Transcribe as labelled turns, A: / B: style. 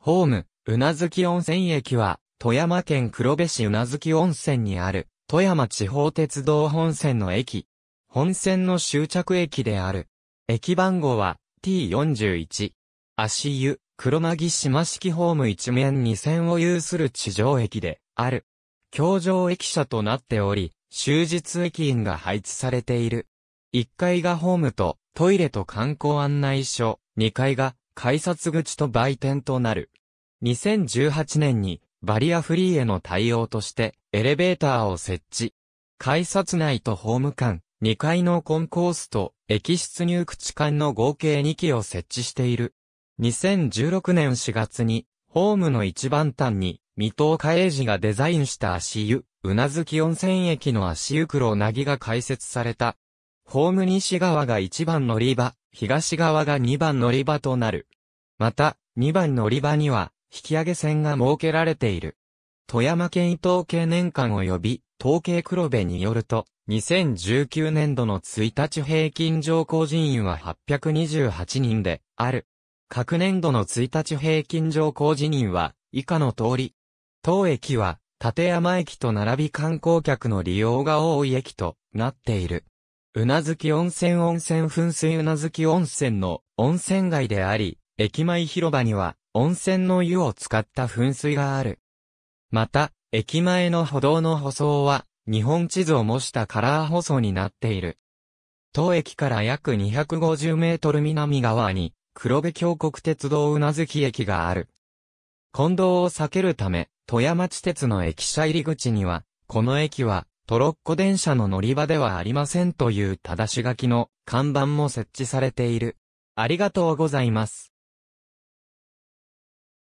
A: ホーム、うなずき温泉駅は、富山県黒部市うなずき温泉にある、富山地方鉄道本線の駅。本線の終着駅である。駅番号は T41。足湯、黒巻島式ホーム一面2線を有する地上駅である。京上駅舎となっており、終日駅員が配置されている。1階がホームとトイレと観光案内所、2階が改札口と売店となる。2018年にバリアフリーへの対応としてエレベーターを設置。改札内とホーム間、2階のコンコースと駅出入口間の合計2機を設置している。2016年4月にホームの一番端に水戸岡英二がデザインした足湯、うなずき温泉駅の足湯黒なぎが開設された。ホーム西側が一番乗り場、東側が2番乗り場となる。また、2番乗り場には、引き上げ線が設けられている。富山県伊東計年間及び、統計黒部によると、2019年度の1日平均乗降人員は828人で、ある。各年度の1日平均乗降人員は、以下の通り。当駅は、立山駅と並び観光客の利用が多い駅となっている。うなずき温泉温泉噴水うなずき温泉の温泉街であり、駅前広場には温泉の湯を使った噴水がある。また、駅前の歩道の舗装は、日本地図を模したカラー舗装になっている。当駅から約250メートル南側に、黒部峡谷鉄道うなずき駅がある。混同を避けるため、富山地鉄の駅舎入り口には、この駅は、トロッコ電車の乗り場ではありませんという正し書きの看板も設置されている。ありがとうございます。